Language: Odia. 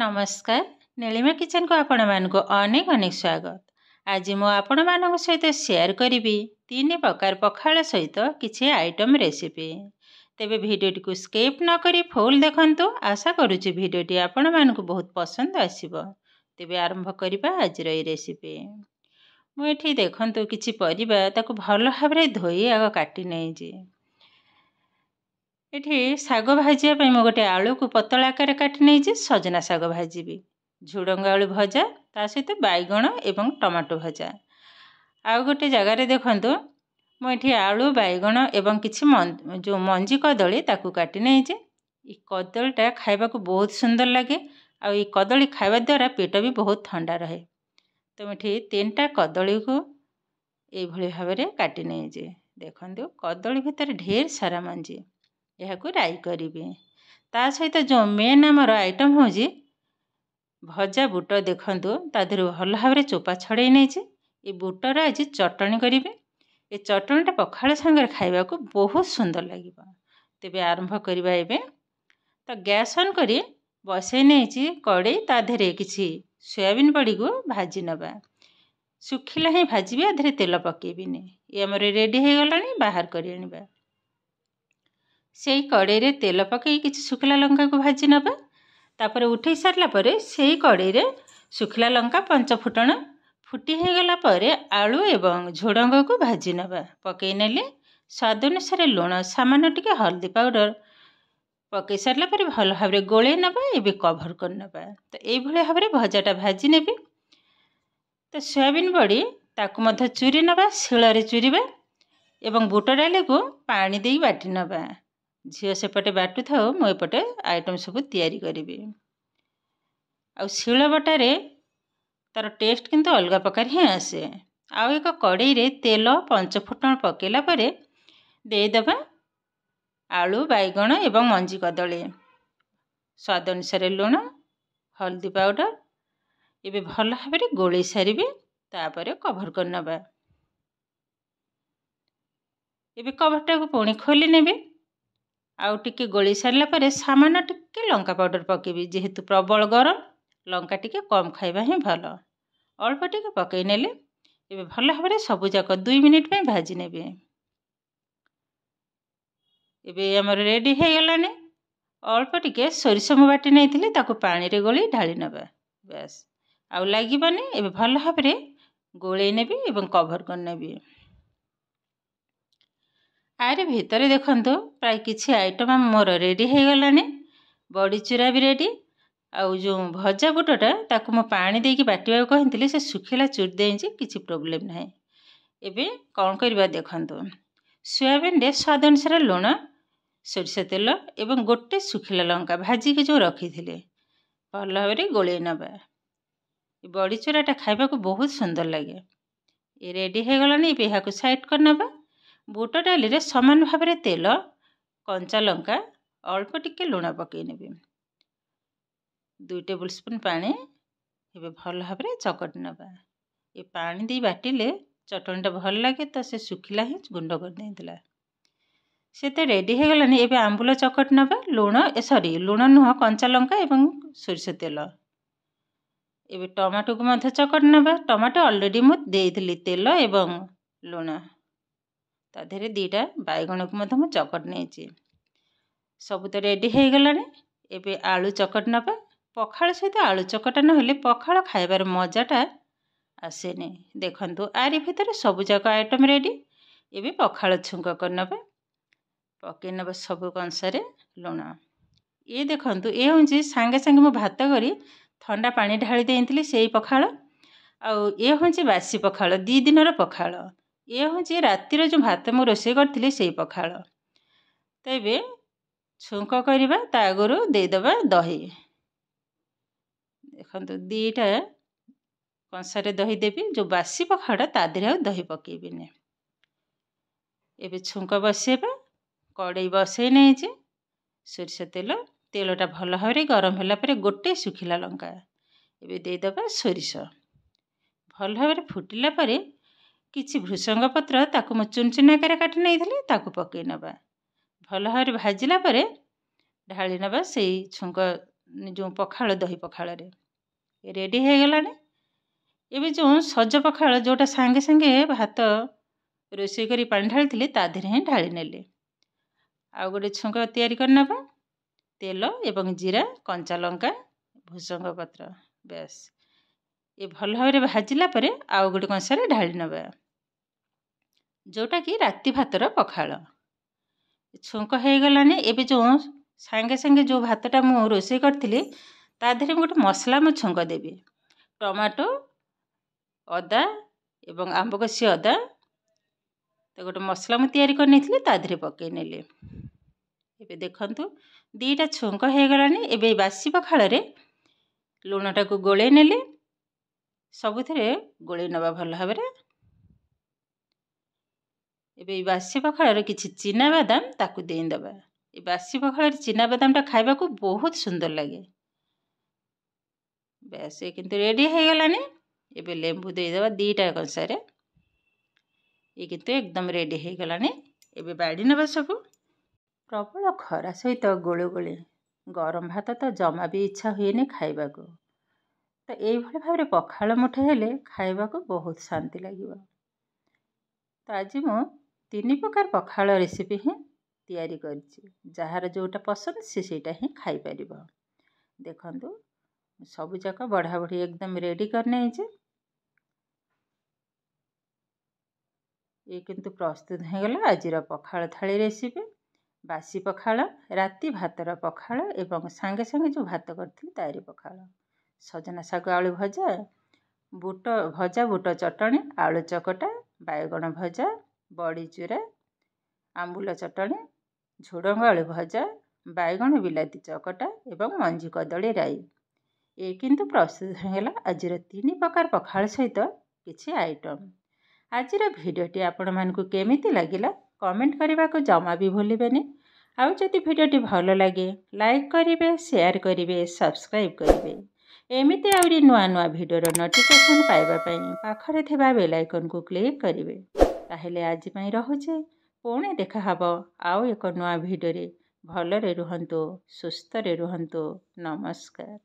ନମସ୍କାର ନୀଳିମା କିଚେନ୍କୁ ଆପଣମାନଙ୍କୁ ଅନେକ ଅନେକ ସ୍ୱାଗତ ଆଜି ମୁଁ ଆପଣମାନଙ୍କ ସହିତ ସେୟାର କରିବି ତିନି ପ୍ରକାର ପଖାଳ ସହିତ କିଛି ଆଇଟମ୍ ରେସିପି ତେବେ ଭିଡ଼ିଓଟିକୁ ସ୍କିପ୍ ନ କରି ଫୁଲ୍ ଦେଖନ୍ତୁ ଆଶା କରୁଛି ଭିଡ଼ିଓଟି ଆପଣମାନଙ୍କୁ ବହୁତ ପସନ୍ଦ ଆସିବ ତେବେ ଆରମ୍ଭ କରିବା ଆଜିର ଏଇ ରେସିପି ମୁଁ ଏଠି ଦେଖନ୍ତୁ କିଛି ପରିବା ତାକୁ ଭଲ ଭାବରେ ଧୋଇ ଆଗ କାଟି ନେଇଛି ଏଠି ଶାଗ ଭାଜିବା ପାଇଁ ମୁଁ ଗୋଟେ ଆଳୁକୁ ପତଳା ଆକାରରେ କାଟି ନେଇଛି ସଜନା ଶାଗ ଭାଜିବି ଝୁଡ଼ଙ୍ଗ ଆଳୁ ଭଜା ତା ସହିତ ବାଇଗଣ ଏବଂ ଟମାଟୋ ଭଜା ଆଉ ଗୋଟେ ଜାଗାରେ ଦେଖନ୍ତୁ ମୁଁ ଏଠି ଆଳୁ ବାଇଗଣ ଏବଂ କିଛି ଯେଉଁ ମଞ୍ଜି କଦଳୀ ତାକୁ କାଟି ନେଇଛି ଏ କଦଳୀଟା ଖାଇବାକୁ ବହୁତ ସୁନ୍ଦର ଲାଗେ ଆଉ ଏ କଦଳୀ ଖାଇବା ଦ୍ୱାରା ପେଟ ବି ବହୁତ ଥଣ୍ଡା ରହେ ତ ମୁଁ ଏଠି ତିନିଟା କଦଳୀକୁ ଏଇଭଳି ଭାବରେ କାଟି ନେଇଛି ଦେଖନ୍ତୁ କଦଳୀ ଭିତରେ ଢେର ସାରା ମଞ୍ଜି ଏହାକୁ ରାଇ କରିବି ତା ସହିତ ଯେଉଁ ମେନ୍ ଆମର ଆଇଟମ୍ ହେଉଛି ଭଜା ବୁଟ ଦେଖନ୍ତୁ ତା ଦେହରୁ ଭଲ ଭାବରେ ଚୋପା ଛଡ଼ାଇ ନେଇଛି ଏ ବୁଟର ଆଜି ଚଟଣି କରିବେ ଏ ଚଟଣିଟା ପଖାଳ ସାଙ୍ଗରେ ଖାଇବାକୁ ବହୁତ ସୁନ୍ଦର ଲାଗିବ ତେବେ ଆରମ୍ଭ କରିବା ଏବେ ତ ଗ୍ୟାସ୍ ଅନ୍ କରି ବସାଇ ନେଇଛି କଡ଼େଇ ତା ଦେହରେ କିଛି ସୋୟାବିନ୍ ପଡ଼ିକୁ ଭାଜି ନେବା ଶୁଖିଲା ହିଁ ଭାଜିବି ଆଧିରେ ତେଲ ପକାଇବିନି ଏ ଆମର ରେଡ଼ି ହୋଇଗଲାଣି ବାହାର କରି ଆଣିବା ସେଇ କଡ଼େଇରେ ତେଲ ପକାଇ କିଛି ଶୁଖିଲା ଲଙ୍କାକୁ ଭାଜି ନେବା ତାପରେ ଉଠାଇ ସାରିଲା ପରେ ସେଇ କଡ଼େଇରେ ଶୁଖିଲା ଲଙ୍କା ପଞ୍ଚ ଫୁଟଣ ଫୁଟି ହୋଇଗଲା ପରେ ଆଳୁ ଏବଂ ଝୁଡ଼ଙ୍ଗକୁ ଭାଜି ନେବା ପକାଇ ନେଲେ ସ୍ୱାଦ ଅନୁସାରେ ଲୁଣ ସାମାନ୍ୟ ଟିକେ ହଳଦୀ ପାଉଡ଼ର ପକାଇ ସାରିଲା ପରେ ଭଲ ଭାବରେ ଗୋଳେଇ ନେବା ଏବେ କଭର କରିନେବା ତ ଏଇଭଳି ଭାବରେ ଭଜାଟା ଭାଜି ନେବି ତ ସୋୟାବିନ୍ ବଡ଼ି ତାକୁ ମଧ୍ୟ ଚୁରି ନେବା ଶିଳରେ ଚୁରିବା ଏବଂ ବୁଟ ଡାଲିକୁ ପାଣି ଦେଇ ବାଟି ନେବା ଝିଅ ସେପଟେ ବାଟୁଥାଉ ମୁଁ ଏପଟେ ଆଇଟମ୍ ସବୁ ତିଆରି କରିବି ଆଉ ବଟାରେ ତା'ର ଟେଷ୍ଟ କିନ୍ତୁ ଅଲଗା ପ୍ରକାର ହିଁ ଆସେ ଆଉ ଏକ କଡ଼େଇରେ ତେଲ ଫୁଟଣ ପକାଇଲା ପରେ ଦେଇଦେବା ଆଳୁ ବାଇଗଣ ଏବଂ ମଞ୍ଜି କଦଳୀ ସ୍ୱାଦ ଅନୁସାରେ ଲୁଣ ହଳଦୀ ପାଉଡ଼ର ଏବେ ଭଲ ଭାବରେ ଗୋଳେଇ ସାରିବି ତାପରେ କଭର କରିନେବା ଏବେ କଭରଟାକୁ ପୁଣି ଖୋଲି ନେବି ଆଉ ଟିକେ ଗୋଳେଇ ସାରିଲା ପରେ ସାମାନ୍ୟ ଟିକେ ଲଙ୍କା ପାଉଡ଼ର ପକେଇବି ଯେହେତୁ ପ୍ରବଳ ଗରମ ଲଙ୍କା ଟିକେ କମ୍ ଖାଇବା ହିଁ ଭଲ ଅଳ୍ପ ଟିକେ ପକେଇ ନେଲେ ଏବେ ଭଲ ଭାବରେ ସବୁଯାକ ଦୁଇ ମିନିଟ୍ ପାଇଁ ଭାଜି ନେବେ ଏବେ ଆମର ରେଡ଼ି ହେଇଗଲାଣି ଅଳ୍ପ ଟିକେ ସୋରିଷ ମୁଁ ବାଟି ନେଇଥିଲି ତାକୁ ପାଣିରେ ଗୋଳେଇ ଢାଳି ନେବା ବାସ୍ ଆଉ ଲାଗିବନି ଏବେ ଭଲ ଭାବରେ ଗୋଳେଇ ନେବି ଏବଂ କଭର୍ କରିନେବି ଆରେ ଭିତରେ ଦେଖନ୍ତୁ ପ୍ରାୟ କିଛି ଆଇଟମ୍ ମୋର ରେଡ଼ି ହେଇଗଲାଣି ବଡ଼ି ଚୁରା ବି ରେଡ଼ି ଆଉ ଯେଉଁ ଭଜା ବୁଟଟା ତାକୁ ମୁଁ ପାଣି ଦେଇକି ବାଟିବାକୁ କହିଥିଲି ସେ ଶୁଖିଲା ଚୁଡ଼ି ଦେଇଛି କିଛି ପ୍ରୋବ୍ଲେମ୍ ନାହିଁ ଏବେ କ'ଣ କରିବା ଦେଖନ୍ତୁ ସୋୟାବିନ୍ରେ ସ୍ୱାଦ ଅନୁସାରେ ଲୁଣ ସୋରିଷ ତେଲ ଏବଂ ଗୋଟେ ଶୁଖିଲା ଲଙ୍କା ଭାଜିକି ଯେଉଁ ରଖିଥିଲି ଭଲ ଭାବରେ ଗୋଳେଇ ନେବା ବଡ଼ି ଚୁରାଟା ଖାଇବାକୁ ବହୁତ ସୁନ୍ଦର ଲାଗେ ଏ ରେଡ଼ି ହେଇଗଲାଣି ଏବେ ଏହାକୁ ସାଇଡ଼୍ କରିନେବା ବୁଟ ଡାଲିରେ ସମାନ ଭାବରେ ତେଲ କଞ୍ଚାଲଙ୍କା ଅଳ୍ପ ଟିକିଏ ଲୁଣ ପକାଇ ନେବି ଦୁଇ ଟେବୁଲ ସ୍ପୁନ୍ ପାଣି ଏବେ ଭଲ ଭାବରେ ଚକଟି ନେବା ଏ ପାଣି ଦେଇ ବାଟିଲେ ଚଟଣିଟା ଭଲ ଲାଗେ ତ ସେ ଶୁଖିଲା ହିଁ ଗୁଣ୍ଡ କରିଦେଇଥିଲା ସେ ତ ରେଡ଼ି ହୋଇଗଲାନି ଏବେ ଆମ୍ବୁଲ ଚକଟି ନେବା ଲୁଣ ଏ ସରି ଲୁଣ ନୁହଁ କଞ୍ଚାଲଙ୍କା ଏବଂ ସୋରିଷ ତେଲ ଏବେ ଟମାଟୋକୁ ମଧ୍ୟ ଚକଟି ନେବା ଟମାଟୋ ଅଲରେଡ଼ି ମୁଁ ଦେଇଥିଲି ତେଲ ଏବଂ ଲୁଣ ତା ଦେହରେ ଦୁଇଟା ବାଇଗଣକୁ ମଧ୍ୟ ମୁଁ ଚକଟି ନେଇଛି ସବୁ ତ ରେଡ଼ି ହୋଇଗଲାଣି ଏବେ ଆଳୁ ଚକଟି ନେବା ପଖାଳ ସହିତ ଆଳୁ ଚକଟା ନହେଲେ ପଖାଳ ଖାଇବାର ମଜାଟା ଆସେନି ଦେଖନ୍ତୁ ଆରି ଭିତରେ ସବୁଯାକ ଆଇଟମ୍ ରେଡ଼ି ଏବେ ପଖାଳ ଛୁଙ୍କ କରିନେବା ପକେଇ ନେବା ସବୁ କଂସାରେ ଲୁଣ ଇଏ ଦେଖନ୍ତୁ ଏ ହେଉଛି ସାଙ୍ଗେ ସାଙ୍ଗେ ମୁଁ ଭାତ କରି ଥଣ୍ଡା ପାଣି ଢାଳି ଦେଇଥିଲି ସେଇ ପଖାଳ ଆଉ ଏ ହେଉଛି ବାସି ପଖାଳ ଦୁଇ ଦିନର ପଖାଳ ଇଏ ହେଉଛି ରାତିର ଯେଉଁ ଭାତ ମୁଁ ରୋଷେଇ କରିଥିଲି ସେଇ ପଖାଳ ତେବେ ଛୁଙ୍କ କରିବା ତା ଆଗରୁ ଦେଇଦେବା ଦହି ଦେଖନ୍ତୁ ଦୁଇଟା କଂସାରେ ଦହି ଦେବି ଯେଉଁ ବାସି ପଖାଳଟା ତା ଦେହରେ ଆଉ ଦହି ପକାଇବିନି ଏବେ ଛୁଙ୍କ ବସାଇବା କଡ଼େଇ ବସାଇ ନେଇଛି ସୋରିଷ ତେଲ ତେଲଟା ଭଲ ଭାବରେ ଗରମ ହେଲା ପରେ ଗୋଟେ ଶୁଖିଲା ଲଙ୍କା ଏବେ ଦେଇଦେବା ସୋରିଷ ଭଲ ଭାବରେ ଫୁଟିଲା ପରେ କିଛି ଭୃଷଙ୍ଗ ପତ୍ର ତାକୁ ମୁଁ ଚୁନ ଚୁନଚୁନ ଆକାରରେ କାଟି ନେଇଥିଲି ତାକୁ ପକାଇ ନେବା ଭଲ ଭାବରେ ଭାଜିଲା ପରେ ଢାଳି ନେବା ସେଇ ଛୁଙ୍କ ଯେଉଁ ପଖାଳ ଦହି ପଖାଳରେ ରେଡ଼ି ହୋଇଗଲାଣି ଏବେ ଯେଉଁ ସଜ ପଖାଳ ଯେଉଁଟା ସାଙ୍ଗେ ସାଙ୍ଗେ ଭାତ ରୋଷେଇ କରି ପାଣି ଢାଳିଥିଲି ତା ଦେହରେ ହିଁ ଢାଳି ନେଲି ଆଉ ଗୋଟେ ଛୁଙ୍କ ତିଆରି କରିନେବା ତେଲ ଏବଂ ଜିରା କଞ୍ଚା ଲଙ୍କା ଭୃଷଙ୍ଗ ପତ୍ର ବ୍ୟାସ୍ ଏ ଭଲ ଭାବରେ ଭାଜିଲା ପରେ ଆଉ ଗୋଟେ କଂସାରେ ଢାଳି ନେବା ଯେଉଁଟାକି ରାତି ଭାତର ପଖାଳ ଛୁଙ୍କ ହେଇଗଲାନି ଏବେ ଯେଉଁ ସାଙ୍ଗେ ସାଙ୍ଗେ ଯେଉଁ ଭାତଟା ମୁଁ ରୋଷେଇ କରିଥିଲି ତା ଦେହରେ ମୁଁ ଗୋଟେ ମସଲା ମୁଁ ଛୁଙ୍କ ଦେବି ଟମାଟୋ ଅଦା ଏବଂ ଆମ୍ବକଷି ଅଦା ତ ଗୋଟେ ମସଲା ମୁଁ ତିଆରି କରି ନେଇଥିଲି ତା ଦେହରେ ପକାଇ ନେଲି ଏବେ ଦେଖନ୍ତୁ ଦୁଇଟା ଛୁଙ୍କ ହେଇଗଲାଣି ଏବେ ବାସି ପଖାଳରେ ଲୁଣଟାକୁ ଗୋଳେଇ ନେଲି ସବୁଥିରେ ଗୋଳେଇ ନେବା ଭଲ ଭାବରେ ଏବେ ଏଇ ବାସି ପଖାଳର କିଛି ଚିନାବାଦାମ ତାକୁ ଦେଇଦେବା ଏ ବାସି ପଖାଳରେ ଚିନାବାଦାମଟା ଖାଇବାକୁ ବହୁତ ସୁନ୍ଦର ଲାଗେ ବାସ ଏ କିନ୍ତୁ ରେଡ଼ି ହେଇଗଲାନି ଏବେ ଲେମ୍ବୁ ଦେଇଦେବା ଦୁଇଟା କଂସାରେ ଏ କିନ୍ତୁ ଏକଦମ ରେଡ଼ି ହେଇଗଲାଣି ଏବେ ବାଡ଼ି ନେବା ସବୁ ପ୍ରବଳ ଖରା ସହିତ ଗୋଳୁ ଗୋଳି ଗରମ ଭାତ ତ ଜମା ବି ଇଚ୍ଛା ହୁଏନି ଖାଇବାକୁ ତ ଏଇଭଳି ଭାବରେ ପଖାଳ ମୁଠେ ହେଲେ ଖାଇବାକୁ ବହୁତ ଶାନ୍ତି ଲାଗିବ ତ ଆଜି ମୁଁ ତିନି ପ୍ରକାର ପଖାଳ ରେସିପି ହିଁ ତିଆରି କରିଛି ଯାହାର ଯେଉଁଟା ପସନ୍ଦ ସିଏ ସେଇଟା ହିଁ ଖାଇପାରିବ ଦେଖନ୍ତୁ ସବୁଯାକ ବଢ଼ାବଢ଼ି ଏକଦମ ରେଡ଼ି କରି ନେଇଛି ଏ କିନ୍ତୁ ପ୍ରସ୍ତୁତ ହୋଇଗଲା ଆଜିର ପଖାଳ ଥାଳି ରେସିପି ବାସି ପଖାଳ ରାତି ଭାତର ପଖାଳ ଏବଂ ସାଙ୍ଗେ ସାଙ୍ଗେ ଯେଉଁ ଭାତ କରିଥିଲି ତାରି ପଖାଳ ସଜନା ଶାଗ ଆଳୁ ଭଜା ବୁଟ ଭଜା ବୁଟ ଚଟଣି ଆଳୁ ଚକଟା ବାଇଗଣ ଭଜା ବଡ଼ି ଚୁରା ଆମ୍ବୁଲ ଚଟଣି ଝୁଡ଼ଙ୍ଗ ଆଳୁ ଭଜା ବାଇଗଣ ବିଲାତି ଚକଟା ଏବଂ ମଞ୍ଜି କଦଳୀ ରାଇ ଏ କିନ୍ତୁ ପ୍ରସ୍ତୁତ ହୋଇଗଲା ଆଜିର ତିନି ପ୍ରକାର ପଖାଳ ସହିତ କିଛି ଆଇଟମ୍ ଆଜିର ଭିଡ଼ିଓଟି ଆପଣମାନଙ୍କୁ କେମିତି ଲାଗିଲା କମେଣ୍ଟ କରିବାକୁ ଜମା ବି ଭୁଲିବେନି ଆଉ ଯଦି ଭିଡ଼ିଓଟି ଭଲ ଲାଗେ ଲାଇକ୍ କରିବେ ସେୟାର କରିବେ ସବସ୍କ୍ରାଇବ୍ କରିବେ ଏମିତି ଆହୁରି ନୂଆ ନୂଆ ଭିଡ଼ିଓର ନୋଟିଫିକେସନ୍ ପାଇବା ପାଇଁ ପାଖରେ ଥିବା ବେଲ୍ ଆଇକନ୍କୁ କ୍ଲିକ୍ କରିବେ ତାହେଲେ ଆଜି ପାଇଁ ରହୁଛି ପୁଣି ଦେଖାହେବ ଆଉ ଏକ ନୂଆ ଭିଡ଼ିଓରେ ଭଲରେ ରୁହନ୍ତୁ ସୁସ୍ଥରେ ରୁହନ୍ତୁ ନମସ୍କାର